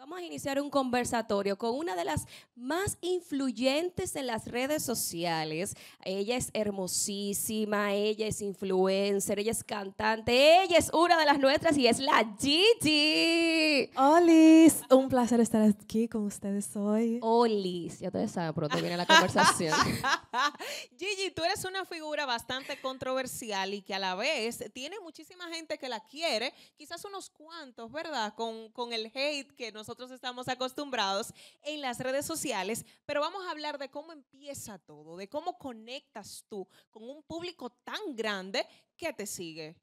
Vamos a iniciar un conversatorio con una de las más influyentes en las redes sociales. Ella es hermosísima, ella es influencer, ella es cantante, ella es una de las nuestras y es la Gigi. Olis, un placer estar aquí con ustedes hoy. Olis, ya ustedes saben, pronto viene la conversación. Gigi, tú eres una figura bastante controversial y que a la vez tiene muchísima gente que la quiere, quizás unos cuantos, ¿verdad? Con, con el hate que nos nosotros estamos acostumbrados en las redes sociales, pero vamos a hablar de cómo empieza todo, de cómo conectas tú con un público tan grande que te sigue.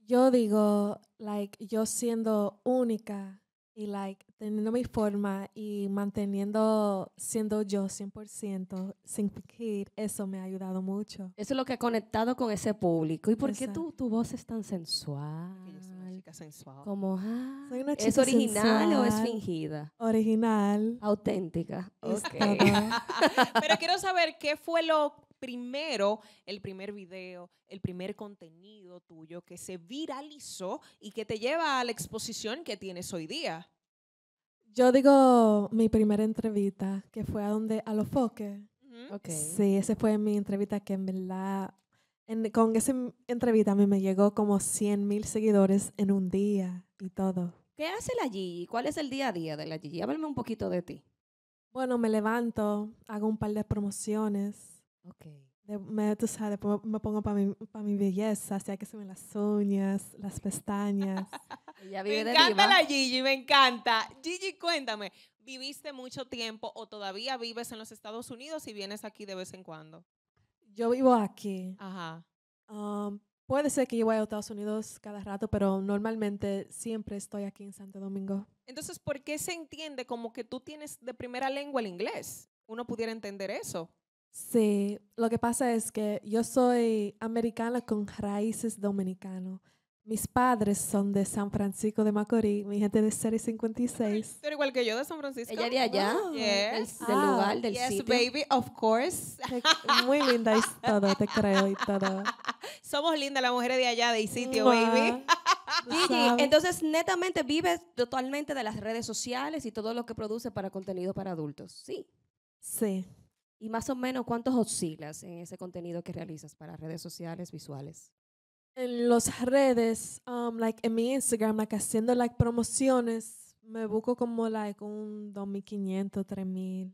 Yo digo, like, yo siendo única y, like, teniendo mi forma y manteniendo siendo yo 100% sin fingir, eso me ha ayudado mucho. Eso es lo que ha conectado con ese público. ¿Y por qué tu, tu voz es tan sensual? sensual. Como, ah, ¿es original o es fingida? Original. Auténtica. Okay. Pero quiero saber qué fue lo primero, el primer video, el primer contenido tuyo que se viralizó y que te lleva a la exposición que tienes hoy día. Yo digo mi primera entrevista, que fue a donde a los foques. Okay. Sí, esa fue mi entrevista que en verdad con esa entrevista a mí me llegó como 100 mil seguidores en un día y todo. ¿Qué hace la Gigi? ¿Cuál es el día a día de la Gigi? Háblame un poquito de ti. Bueno, me levanto, hago un par de promociones. Ok. me, me pongo para mi, mi belleza, así que se me las uñas, las pestañas. me encanta la Gigi, me encanta. Gigi, cuéntame, ¿viviste mucho tiempo o todavía vives en los Estados Unidos y vienes aquí de vez en cuando? yo vivo aquí. Ajá. Um, puede ser que yo vaya a Estados Unidos cada rato, pero normalmente siempre estoy aquí en Santo Domingo. Entonces, ¿por qué se entiende como que tú tienes de primera lengua el inglés? Uno pudiera entender eso. Sí, lo que pasa es que yo soy americana con raíces dominicanas. Mis padres son de San Francisco de Macorís, mi gente de Serie 56. Pero igual que yo de San Francisco. Ella de allá, del, ah. lugar, del yes, Sí, baby, of course. Muy linda es todo, te creo y todo. Somos lindas las mujeres de allá, del sitio, baby. Gigi, entonces netamente vives totalmente de las redes sociales y todo lo que produce para contenido para adultos, ¿sí? Sí. ¿Y más o menos cuántos oscilas en ese contenido que realizas para redes sociales visuales? en las redes, um, like en mi Instagram, like haciendo like promociones, me busco como like un 2500, 3000.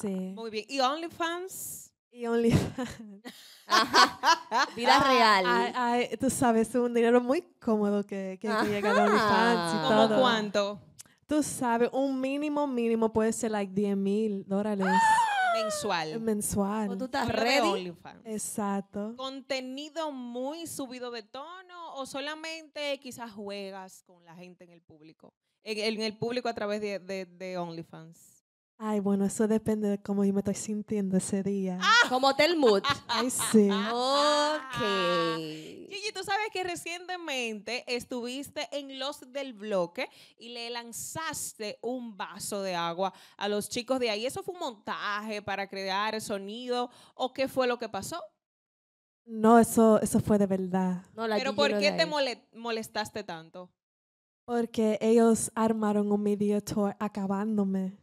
Sí. Muy bien. ¿Y OnlyFans? Y OnlyFans. Vida ah, real. tú sabes, es un dinero muy cómodo que, que, llega a OnlyFans y ¿Cómo cuánto? Tú sabes, un mínimo mínimo puede ser like 10.000 mil dólares mensual. Mensual. tú estás ready. Exacto. Contenido muy subido de tono o solamente quizás juegas con la gente en el público, en, el público a través de, de, de OnlyFans. Ay, bueno, eso depende de cómo yo me estoy sintiendo ese día. Ah, como telmut. Ay, sí. Ok. Gigi, tú sabes que recientemente estuviste en Los del Bloque y le lanzaste un vaso de agua a los chicos de ahí. ¿Eso fue un montaje para crear sonido o qué fue lo que pasó? No, eso, eso fue de verdad. Pero ¿por qué te molestaste tanto? Porque ellos armaron un media acabándome.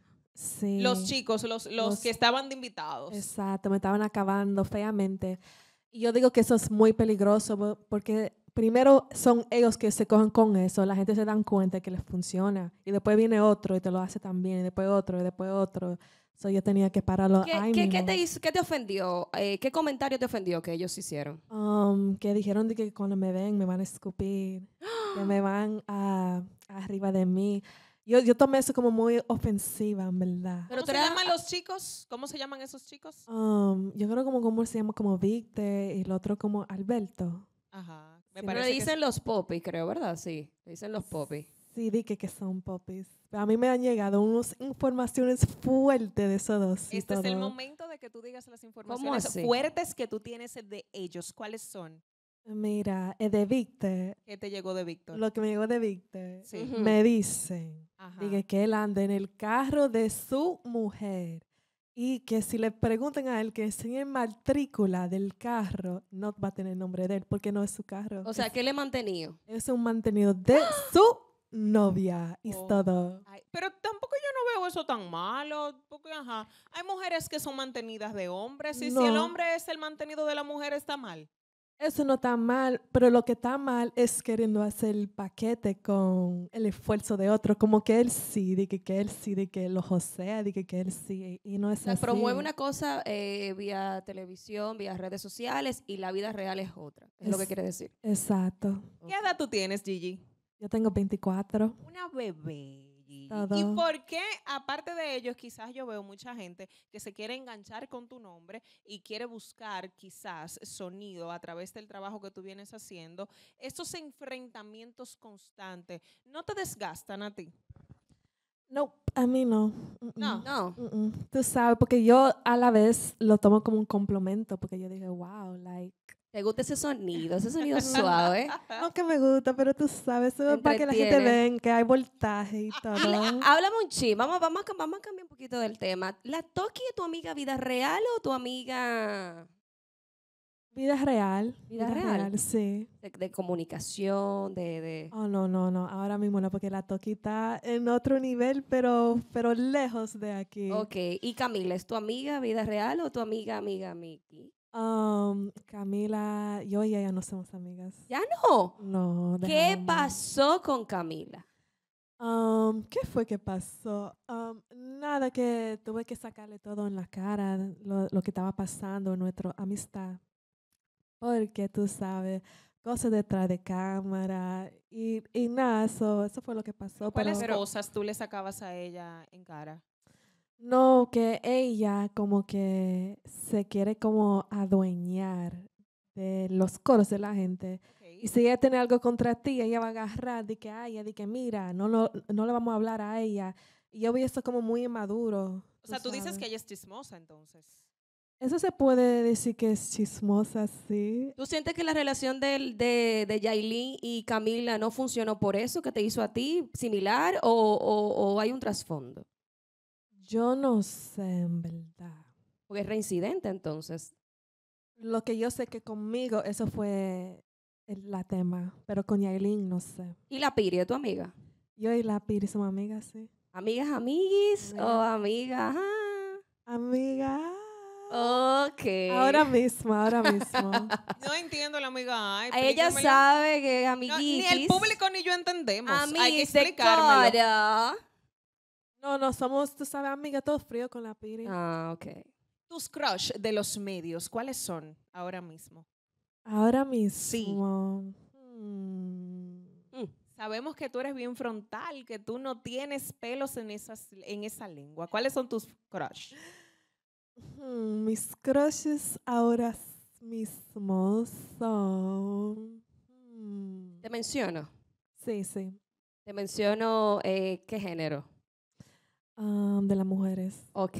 Los chicos, los, los, que estaban de invitados. Exacto, me estaban acabando feamente. Y yo digo que eso es muy peligroso porque primero son ellos que se cogen con eso, la gente se dan cuenta que les funciona y después viene otro y te lo hace también, y después otro, y después otro. So yo tenía que pararlo. ¿Qué, ¿qué, te, qué te ofendió? Eh, ¿Qué comentario te ofendió que ellos hicieron? Um, que dijeron de que cuando me ven me van a escupir, que me van a, arriba de mí. Yo, yo tomé eso como muy ofensiva, en verdad. ¿Pero se llaman los chicos? ¿Cómo se llaman esos chicos? Um, yo creo como como se llama como Víctor y el otro como Alberto. Ajá. Me le dicen los popis, creo, ¿verdad? Sí, le dicen los popis. Sí, di que, que son popis. A mí me han llegado unas informaciones fuertes de esos dos. Este es el momento de que tú digas las informaciones fuertes que tú tienes de ellos. ¿Cuáles son? Mira, de Víctor. ¿Qué te llegó de Víctor? Lo que me llegó de Víctor. Me dicen que él anda en el carro de su mujer y que si le preguntan a él que enseñe matrícula del carro, no va a tener el nombre de él porque no es su carro. O sea, ¿qué que le mantenido. Es un mantenido de ¡Ah! su novia y oh, todo. pero tampoco yo no veo eso tan malo, hay mujeres que son mantenidas de hombres y si el hombre es el mantenido de la mujer está mal. Eso no está mal, pero lo que está mal es queriendo hacer el paquete con el esfuerzo de otro, como que él sí, de que, él sí, de que lo josea, de que, él sí, y no es así. Se Promueve una cosa eh, vía televisión, vía redes sociales, y la vida real es otra, es, es lo que quiere decir. Exacto. ¿Qué edad tú tienes, Gigi? Yo tengo 24. Una bebé. ¿Y por qué, aparte de ellos, quizás yo veo mucha gente que se quiere enganchar con tu nombre y quiere buscar quizás sonido a través del trabajo que tú vienes haciendo? Estos enfrentamientos constantes, ¿no te desgastan a ti? No, a mí no. No. no. tú sabes, porque yo a la vez lo tomo como un complemento, porque yo dije, wow, like, ¿Te gusta ese sonido? Ese sonido suave. no me gusta, pero tú sabes, eso para que la gente vea que hay voltaje y todo. Háblame un chip. Vamos, vamos, a, vamos a cambiar un poquito del tema. ¿La Toki es tu amiga vida real o tu amiga...? Vida real. Vida, real? sí. De, comunicación, de, Oh, no, no, no. Ahora mismo no, porque la Toki está en otro nivel, pero, pero lejos de aquí. Ok. ¿Y Camila, es tu amiga vida real o tu amiga, amiga, Miki? Um, Camila, yo y ella no somos amigas. ¿Ya no? No. ¿Qué pasó con Camila? Um, ¿Qué fue que pasó? Um, nada, que tuve que sacarle todo en la cara, lo, que estaba pasando en nuestra amistad. Porque tú sabes, cosas detrás de cámara y, y nada, eso, eso fue lo que pasó. ¿Cuáles cosas tú le sacabas a ella en cara? No, que ella como que se quiere como adueñar de los coros de la gente. Y si ella tiene algo contra ti, ella va a agarrar de que, ay, de que mira, no, lo, no le vamos a hablar a ella. Y yo vi esto como muy inmaduro. O sea, tú, dices que ella es chismosa entonces. Eso se puede decir que es chismosa, sí. ¿Tú sientes que la relación de, de, Yailin y Camila no funcionó por eso que te hizo a ti similar o hay un trasfondo? Yo no sé, en verdad. Porque es reincidente entonces. Lo que yo sé que conmigo eso fue el, la tema, pero con Yailin no sé. ¿Y la Piri, tu amiga? Yo y la Piri somos amigas, sí. ¿Amigas, amiguis o amiga. Amiga. Ah. Ok. Ahora mismo, ahora mismo. no entiendo la amiga. Ella sabe que amiguis. ni el público ni yo entendemos. Hay que explicármelo. No, no, somos, tú sabes, amiga, todo frío con la piri. Ah, ok. Tus crush de los medios, ¿cuáles son ahora mismo? Ahora mismo. Hmm. Mm. Sabemos que tú eres bien frontal, que tú no tienes pelos en, en esa lengua. ¿Cuáles son tus crush? Hmm, mis crushes ahora mismo son... Hmm. Te menciono. Sí, sí. Te menciono eh, qué género. Ah, de las mujeres. Ok.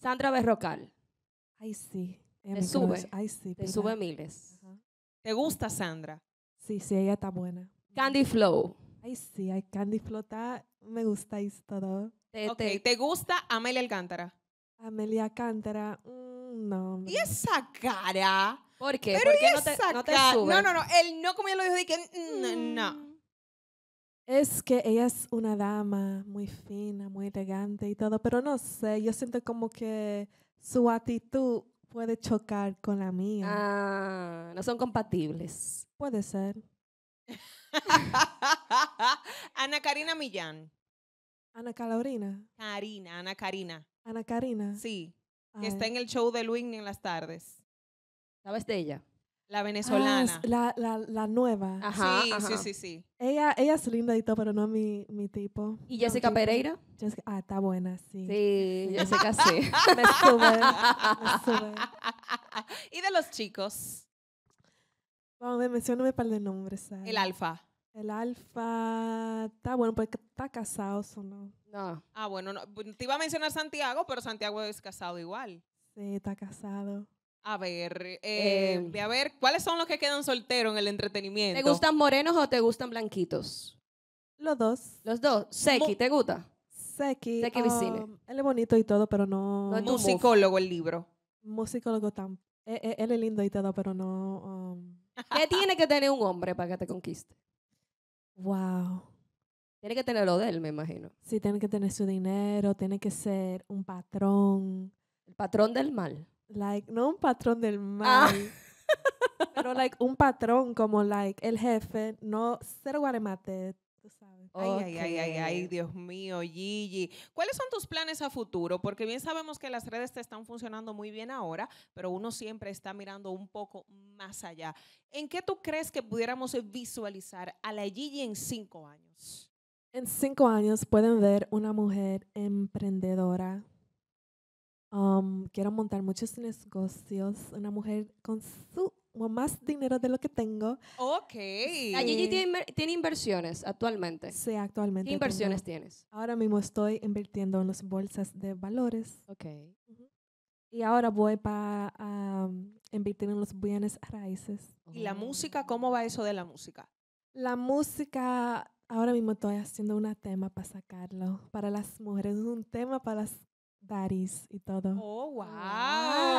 Sandra Berrocal. Ay, sí. Te sube. sube miles. ¿Te gusta Sandra? Sí, sí, ella está buena. Candy Flow. Ay, sí, ay, Candy Flow está, me gustáis todo. Te, te, gusta Amelia Alcántara? Amelia Alcántara, mm, no. ¿Y esa cara? ¿Por qué? ¿Por qué no te, no sube? No, no, no, él no, como ya lo dijo, de que mm, no. Mm. Es que ella es una dama muy fina, muy elegante y todo, pero no sé, yo siento como que su actitud puede chocar con la mía. Ah, no son compatibles. Puede ser. Ana Karina Millán. Ana Carolina. Karina, Ana Karina. Ana Karina. Sí, que está en el show de Luis en las tardes. ¿Sabes de ella? La ah, venezolana. la, nueva. sí, sí, sí, sí. Ella, ella es linda y todo, pero no mi, mi tipo. ¿Y Jessica Pereira? Jessica, ah, está buena, sí. Sí, Jessica sí. me sube, me sube. ¿Y de los chicos? Vamos, ver, mencioname un par de nombres. Ah. El alfa. El alfa está bueno porque está casado, ¿o no? No. Ah, bueno, te iba a mencionar Santiago, pero Santiago es casado igual. Sí, está casado. A ver, eh, em. a ver, ¿cuáles son los que quedan solteros en el entretenimiento? ¿Te gustan morenos o te gustan blanquitos? Los dos. Los dos. Seki, ¿te gusta? Seki. Seki um, Él es bonito y todo, pero no. no es psicólogo, el libro. Musicólogo tan. E, e, él es lindo y todo, pero no. Um. ¿Qué tiene que tener un hombre para que te conquiste? Wow. Tiene que tener lo de él, me imagino. Sí, tiene que tener su dinero, tiene que ser un patrón. El patrón del mal like, no un patrón del ah. mal. Pero, like, un patrón como, like, el jefe, no, ser guaremate, tú sabes. Ay, ay, ay, ay, Dios mío, Gigi. ¿Cuáles son tus planes a futuro? Porque bien sabemos que las redes te están funcionando muy bien ahora, pero uno siempre está mirando un poco más allá. ¿En qué tú crees que pudiéramos visualizar a la Gigi en cinco años? En cinco años pueden ver una mujer emprendedora, Um, quiero montar muchos negocios. Una mujer con su más dinero de lo que tengo. Ok. A Gigi tiene, inversiones actualmente. Sí, actualmente. inversiones tienes? Ahora mismo estoy invirtiendo en las bolsas de valores. Ok. Y ahora voy para um, invertir en los bienes raíces. ¿Y la música? ¿Cómo va eso de la música? La música, ahora mismo estoy haciendo un tema para sacarlo. Para las mujeres, un tema para las y todo. ¡Oh, wow!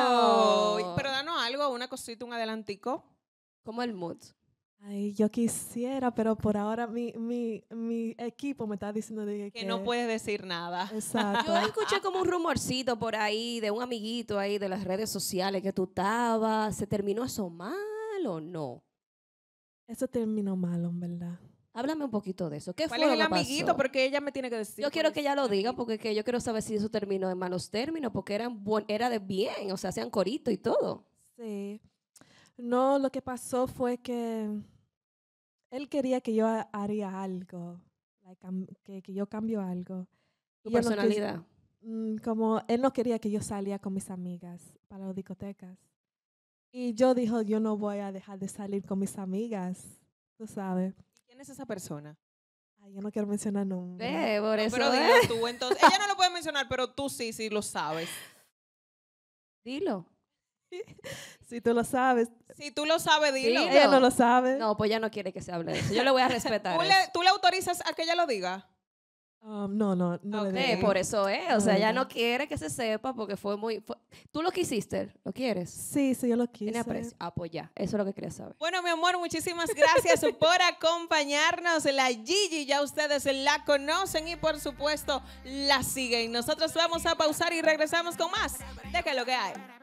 Oh. Pero danos algo, una cosita, un adelantico. Como el mood. Ay, yo quisiera, pero por ahora mi, equipo me está diciendo que, no puedes decir nada. Exacto. Yo escuché como un rumorcito por ahí de un amiguito ahí de las redes sociales que tú estabas. ¿Se terminó eso mal o no? Eso terminó mal, en verdad. Háblame un poquito de eso. ¿Qué ¿Cuál fue es el amiguito? Porque ella me tiene que decir. Yo quiero que ella lo diga porque que yo quiero saber si eso terminó en malos términos, porque eran era de bien, o sea, hacían corito y todo. Sí. No, lo que pasó fue que él quería que yo haría algo, que, que, yo cambio algo. ¿Tu personalidad? Mm, como él no quería que yo salía con mis amigas para las discotecas. Y yo dijo, yo no voy a dejar de salir con mis amigas, tú sabes. ¿Quién es esa persona? Ay, yo no quiero mencionar nunca. Pero dilo tú, entonces. Ella no lo puede mencionar, pero tú sí, sí lo sabes. Dilo. Si tú lo sabes. Si tú lo sabes, dilo. Ella no lo sabe. No, pues ya no quiere que se hable de eso. Yo le voy a respetar. ¿Tú le autorizas a que ella lo diga? Um, no, no, no. Okay, por eso es. O sea, ya no quiere que se sepa porque fue muy. Tú lo quisiste, ¿lo quieres? Sí, sí, yo lo quise. Tiene aprecio. Ah, pues eso es lo que quería saber. Bueno, mi amor, muchísimas gracias por acompañarnos. La Gigi ya ustedes la conocen y por supuesto la siguen. Nosotros vamos a pausar y regresamos con más Deja lo que hay.